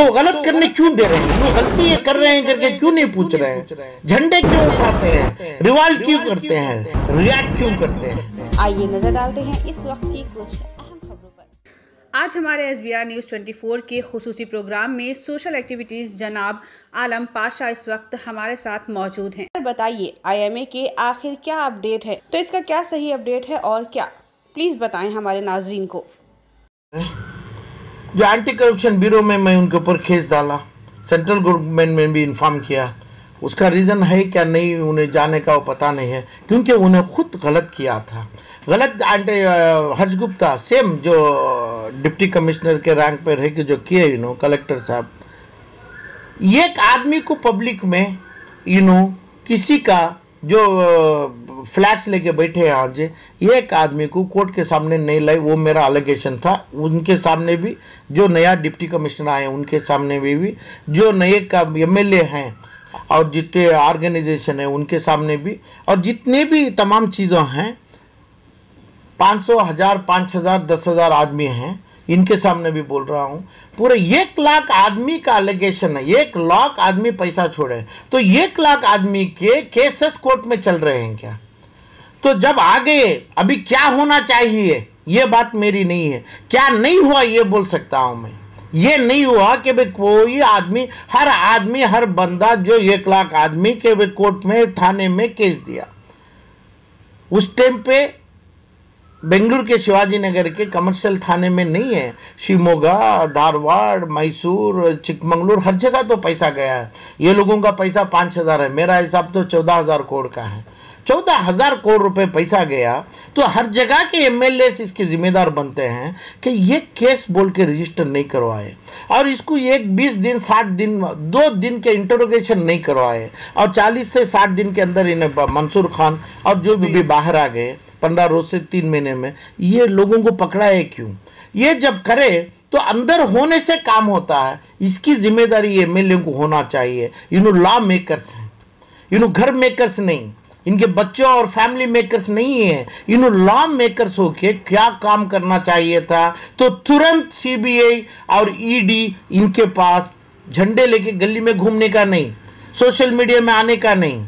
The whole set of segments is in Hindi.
तो गलत करने क्यों दे रहे हैं गलती है कर रहे हैं करके क्यों नहीं पूछ रहे हैं झंडे क्यों उठाते हैं रिवाल क्यों करते हैं रिएक्ट क्यों करते हैं आइए नजर डालते हैं इस वक्त की कुछ आज हमारे S B R news twenty four के खसूसी प्रोग्राम में सोशल एक्टिविटीज़ जनाब आलम पाशा इस वक्त हमारे साथ मौजूद हैं बताइए आईएमए के आखिर क्या अपडेट है तो इसका क्या सही अपडेट है और क्या प्लीज़ बताएं हमारे नाजरीन को जो एंटी करप्शन ब्यूरो में मैं उनके ऊपर केस डाला सेंट्रल गवर्नमेंट में भी इन्फॉर्म किया उसका रीज़न है क्या नहीं उन्हें जाने का वो पता नहीं है क्योंकि उन्हें खुद गलत किया था गलत एंटी हर्ष गुप्ता सेम जो डिप्टी कमिश्नर के रैंक पर रह के जो किए यू नो कलेक्टर साहब एक आदमी को पब्लिक में यू नो किसी का जो फ्लैग्स लेके बैठे हैं आज एक आदमी को कोर्ट के सामने नहीं लाई वो मेरा अलिगेशन था उनके सामने भी जो नया डिप्टी कमिश्नर आए उनके सामने भी, भी जो नए का एम हैं और जितने ऑर्गेनाइजेशन है उनके सामने भी और जितने भी तमाम चीज़ों हैं पाँच सौ हज़ार पाँच हज़ार दस हज़ार आदमी हैं इनके सामने भी बोल रहा हूँ पूरे एक लाख आदमी का एलिगेशन है एक लाख आदमी पैसा छोड़े तो एक लाख आदमी के केसेस कोर्ट में चल रहे हैं क्या तो जब आ गए अभी क्या होना चाहिए ये बात मेरी नहीं है क्या नहीं हुआ ये बोल सकता हूं मैं ये नहीं हुआ कि भाई कोई आदमी हर आदमी हर बंदा जो एक लाख आदमी के भाई कोर्ट में थाने में केस दिया उस टाइम पे बेंगलुरु के शिवाजी नगर के कमर्शियल थाने में नहीं है शिमोगा धारवाड़ मैसूर चिकमंगलूर हर जगह तो पैसा गया है ये लोगों का पैसा पाँच हज़ार है मेरा हिसाब तो चौदह हज़ार करोड़ का है चौदह हज़ार करोड़ रुपए पैसा गया तो हर जगह के एम इसके ज़िम्मेदार बनते हैं कि ये केस बोल के रजिस्टर नहीं करवाए और इसको एक बीस दिन साठ दिन दो दिन के इंटरोगेशन नहीं करवाए और चालीस से साठ दिन के अंदर इन्हें मंसूर खान और जो भी बाहर आ गए पंद्रह रोज से तीन महीने में ये लोगों को पकड़ा है क्यों ये जब करे तो अंदर होने से काम होता है इसकी जिम्मेदारी एम को होना चाहिए इन लॉ मेकर्स हैं इन घर मेकर्स नहीं इनके बच्चों और फैमिली मेकर्स नहीं है इन लॉ मेकर्स होके क्या काम करना चाहिए था तो तुरंत सीबीआई और ईडी e इनके पास झंडे लेके गली में घूमने का नहीं सोशल मीडिया में आने का नहीं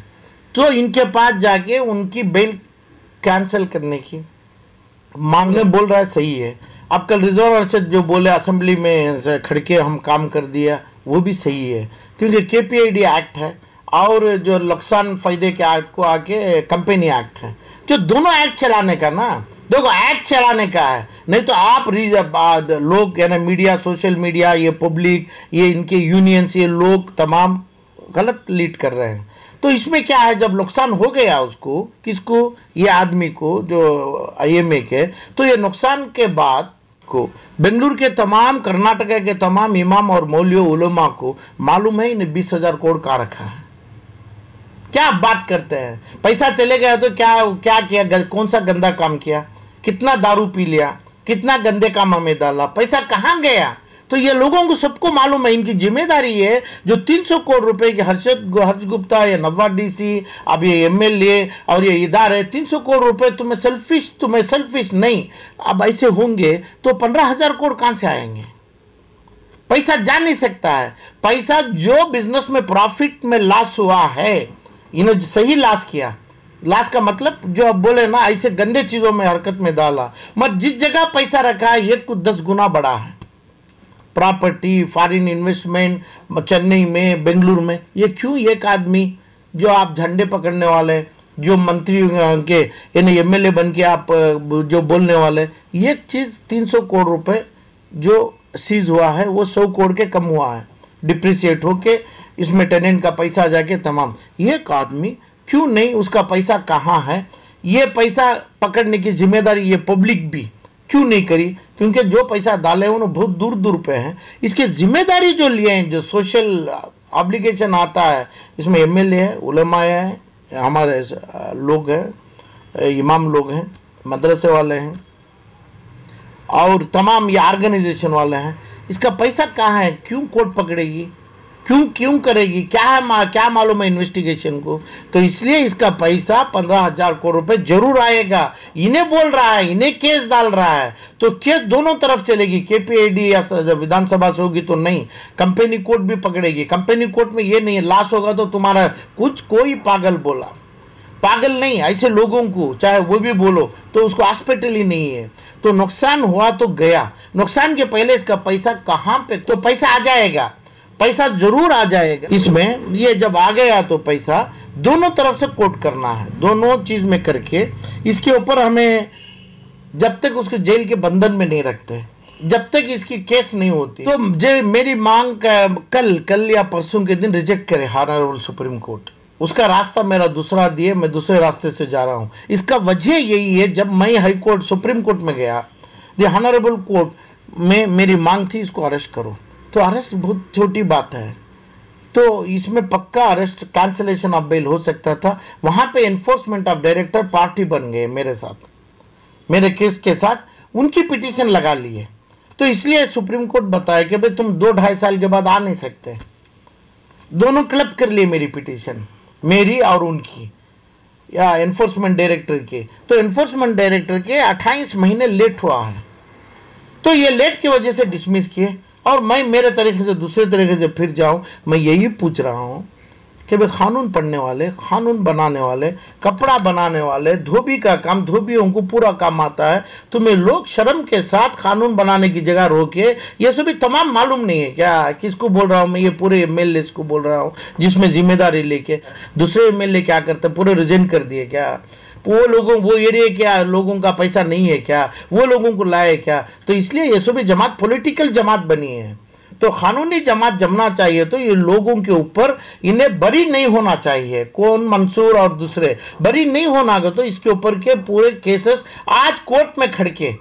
तो इनके पास जाके उनकी बेल कैंसिल करने की मांगने बोल रहा है सही है अब कल रिजर्व अरसद जो बोले असेंबली में खड़के हम काम कर दिया वो भी सही है क्योंकि के एक्ट है और जो नुकसान फायदे के एक्ट को आके कंपनी एक्ट है जो दोनों एक्ट चलाने का ना देखो एक्ट चलाने का है नहीं तो आप रीज लोग यानी मीडिया सोशल मीडिया ये पब्लिक ये इनके यूनियंस ये लोग तमाम गलत लीड कर रहे हैं तो इसमें क्या है जब नुकसान हो गया उसको किसको ये आदमी को जो आईएमए के तो ये नुकसान के बाद को बेंगलुरु के तमाम कर्नाटका के तमाम इमाम और मौलियो उलमा को मालूम है इन्हें बीस हज़ार करोड़ का रखा है क्या बात करते हैं पैसा चले गया तो क्या क्या किया कौन सा गंदा काम किया कितना दारू पी लिया कितना गंदे काम हमें डाला पैसा कहाँ गया तो ये लोगों को सबको मालूम है इनकी जिम्मेदारी है जो 300 करोड़ रुपए की हर्षद हर्ष गुप्ता या नवा डीसी अब ये एमएलए और ये है 300 करोड़ रुपए तुम्हें सेल्फिश तुम्हें सेल्फिश नहीं अब ऐसे होंगे तो पंद्रह हजार करोड़ कहां से आएंगे पैसा जा नहीं सकता है पैसा जो बिजनेस में प्रॉफिट में लॉस हुआ है इन्हें सही लाश किया लाश का मतलब जो आप बोले ना ऐसे गंदे चीज़ों में हरकत में डाला मत जिस जगह पैसा रखा है एक को दस गुना बड़ा है प्रॉपर्टी फॉरेन इन्वेस्टमेंट चेन्नई में बेंगलुरु में ये क्यों एक आदमी जो आप झंडे पकड़ने वाले जो मंत्री के यानी एम एल बन के आप जो बोलने वाले ये चीज़ तीन सौ करोड़ रुपए जो सीज हुआ है वो सौ करोड़ के कम हुआ है डिप्रिसिएट होके इसमें टेनेंट का पैसा जाके तमाम एक आदमी क्यों नहीं उसका पैसा कहाँ है ये पैसा पकड़ने की जिम्मेदारी ये पब्लिक भी क्यों नहीं करी क्योंकि जो पैसा डाले हैं वो बहुत दूर दूर पे हैं इसकी जिम्मेदारी जो लिए हैं जो सोशल ऑब्लिगेशन आता है इसमें एम एल ए है उलमा है हमारे लोग हैं इमाम लोग हैं मदरसे वाले हैं और तमाम ये ऑर्गेनाइजेशन वाले हैं इसका पैसा कहाँ है क्यों कोर्ट पकड़ेगी क्यों क्यों करेगी क्या मा, क्या मालूम है इन्वेस्टिगेशन को तो इसलिए इसका पैसा पंद्रह हजार करोड़ रुपए जरूर आएगा इन्हें बोल रहा है इन्हें केस डाल रहा है तो केस दोनों तरफ चलेगी केपीआईडी या विधानसभा से होगी तो नहीं कंपनी कोर्ट भी पकड़ेगी कंपनी कोर्ट में ये नहीं लाश होगा तो तुम्हारा कुछ कोई पागल बोला पागल नहीं ऐसे लोगों को चाहे वो भी बोलो तो उसको हॉस्पिटल ही नहीं है तो नुकसान हुआ तो गया नुकसान के पहले इसका पैसा कहाँ पे तो पैसा आ जाएगा पैसा जरूर आ जाएगा इसमें ये जब आ गया तो पैसा दोनों तरफ से कोट करना है दोनों चीज़ में करके इसके ऊपर हमें जब तक उसको जेल के बंधन में नहीं रखते जब तक इसकी केस नहीं होती तो जे मेरी मांग कल कल या परसों के दिन रिजेक्ट करे हॉनरेबल सुप्रीम कोर्ट उसका रास्ता मेरा दूसरा दिए मैं दूसरे रास्ते से जा रहा हूँ इसका वजह यही है जब मैं हाई कोर्ट सुप्रीम कोर्ट में गया दी हॉनरेबल कोर्ट में मेरी मांग थी इसको अरेस्ट करो तो अरेस्ट बहुत छोटी बात है तो इसमें पक्का अरेस्ट कैंसलेशन ऑफ बेल हो सकता था वहां पे एनफोर्समेंट ऑफ डायरेक्टर पार्टी बन गए मेरे साथ मेरे केस के साथ उनकी पिटीशन लगा ली है तो इसलिए सुप्रीम कोर्ट बताया कि भाई तुम दो ढाई साल के बाद आ नहीं सकते दोनों क्लब कर लिए मेरी पिटीशन मेरी और उनकी या एनफोर्समेंट डायरेक्टर के तो एनफोर्समेंट डायरेक्टर के 28 महीने लेट हुआ है तो ये लेट की वजह से डिसमिस किए और मैं मेरे तरीके से दूसरे तरीके से फिर जाऊँ मैं यही पूछ रहा हूँ कि भाई कानून पढ़ने वाले कानून बनाने वाले कपड़ा बनाने वाले धोबी का काम धोबियों को पूरा काम आता है तुम्हें लोग शर्म के साथ कानून बनाने की जगह रोके ये सभी तमाम मालूम नहीं है क्या किसको बोल रहा हूँ मैं ये पूरे एम एल को बोल रहा हूँ जिसमें जिम्मेदारी लेके दूसरे एम क्या करते पूरे रिजेंट कर दिए क्या वो लोगों वो एरिए क्या लोगों का पैसा नहीं है क्या वो लोगों को लाए क्या तो इसलिए ये सभी जमात पॉलिटिकल जमात बनी है तो कानूनी जमात जमना चाहिए तो ये लोगों के ऊपर इन्हें बरी नहीं होना चाहिए कौन मंसूर और दूसरे बरी नहीं होना तो इसके ऊपर के पूरे केसेस आज कोर्ट में खड़के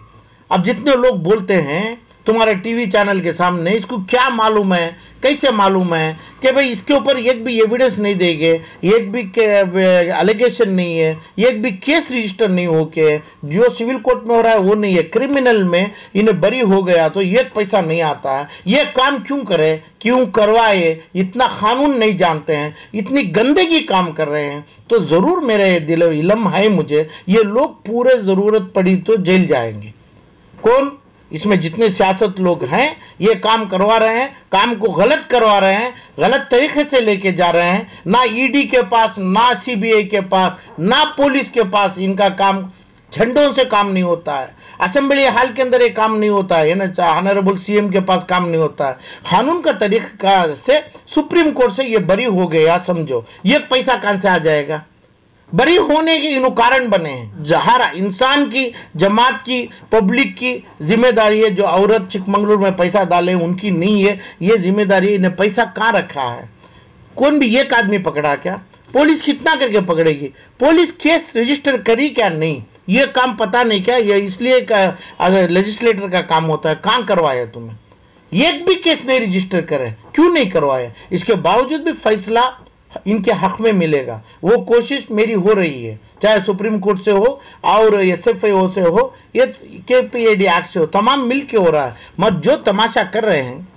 अब जितने लोग बोलते हैं तुम्हारे टीवी चैनल के सामने इसको क्या मालूम है कैसे मालूम है कि भाई इसके ऊपर एक भी एविडेंस नहीं देंगे एक भी एलिगेशन नहीं है एक भी केस रजिस्टर नहीं हो के जो सिविल कोर्ट में हो रहा है वो नहीं है क्रिमिनल में इन्हें बरी हो गया तो एक पैसा नहीं आता है ये काम क्यों करे क्यों करवाए इतना कानून नहीं जानते हैं इतनी गंदगी काम कर रहे हैं तो ज़रूर मेरे दिल इलम है मुझे ये लोग पूरे ज़रूरत पड़ी तो जेल जाएंगे कौन इसमें जितने सियासत लोग हैं ये काम करवा रहे हैं काम को गलत करवा रहे हैं गलत तरीके से लेके जा रहे हैं ना ईडी e के पास ना सीबीआई के पास ना पुलिस के पास इनका काम झंडों से काम नहीं होता है असेंबली हाल के अंदर ये काम नहीं होता है ना ऑनरेबल सीएम के पास काम नहीं होता है कानून का तरीका से सुप्रीम कोर्ट से ये बरी हो गया समझो ये पैसा कहाँ से आ जाएगा बरी होने के इन कारण बने हैं जहारा इंसान की जमात की पब्लिक की जिम्मेदारी है जो औरत चिकमंगलूर में पैसा डाले उनकी नहीं है ये जिम्मेदारी इन्हें पैसा कहाँ रखा है कौन भी एक आदमी पकड़ा क्या पुलिस कितना करके पकड़ेगी पुलिस केस रजिस्टर करी क्या नहीं ये काम पता नहीं क्या ये इसलिए लेजिस्लेटर का काम होता है कहाँ करवाया तुम्हें एक भी केस नहीं रजिस्टर करे क्यों नहीं करवाया इसके बावजूद भी फैसला इनके हक में मिलेगा वो कोशिश मेरी हो रही है चाहे सुप्रीम कोर्ट से हो और एस एफ ओ से हो ये के पी ए डी एक्ट से हो तमाम मिल के हो रहा है मत जो तमाशा कर रहे हैं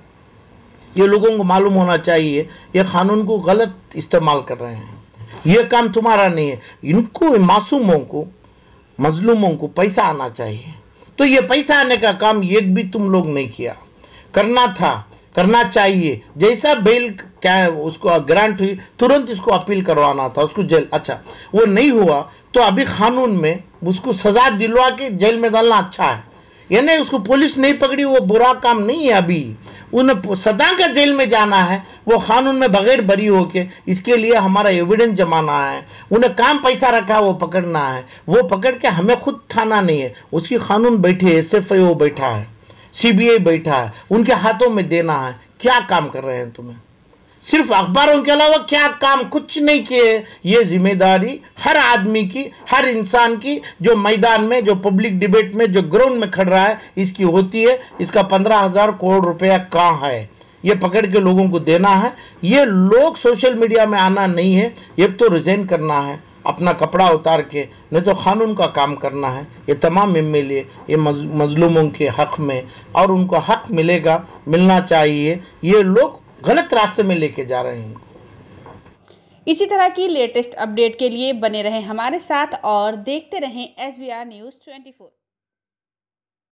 ये लोगों को मालूम होना चाहिए ये कानून को गलत इस्तेमाल कर रहे हैं ये काम तुम्हारा नहीं है इनको मासूमों को मजलूमों को पैसा आना चाहिए तो ये पैसा आने का काम एक भी तुम लोग नहीं किया करना था करना चाहिए जैसा बेल क्या है उसको ग्रांट हुई तुरंत इसको अपील करवाना था उसको जेल अच्छा वो नहीं हुआ तो अभी कानून में उसको सजा दिलवा के जेल में डालना अच्छा है यानी उसको पुलिस नहीं पकड़ी वो बुरा काम नहीं है अभी उन्हें सदा का जेल में जाना है वो कानून में बगैर बरी हो के इसके लिए हमारा एविडेंस जमाना है उन्हें काम पैसा रखा वो पकड़ना है वो पकड़ के हमें खुद थाना नहीं है उसकी कानून बैठी है एस एफ आई वो बैठा है सीबीआई बैठा है उनके हाथों में देना है क्या काम कर रहे हैं तुम्हें सिर्फ अखबारों के अलावा क्या काम कुछ नहीं किए ये जिम्मेदारी हर आदमी की हर इंसान की जो मैदान में जो पब्लिक डिबेट में जो ग्राउंड में खड़ रहा है इसकी होती है इसका पंद्रह हजार करोड़ रुपया कहाँ है ये पकड़ के लोगों को देना है ये लोग सोशल मीडिया में आना नहीं है एक तो रिजाइन करना है अपना कपड़ा उतार के नहीं तो कानून का काम करना है ये तमाम एम एल ये मजलूमों के हक़ में और उनको हक़ मिलेगा मिलना चाहिए ये लोग गलत रास्ते में लेके जा रहे हैं इसी तरह की लेटेस्ट अपडेट के लिए बने रहें हमारे साथ और देखते रहें एस न्यूज़ ट्वेंटी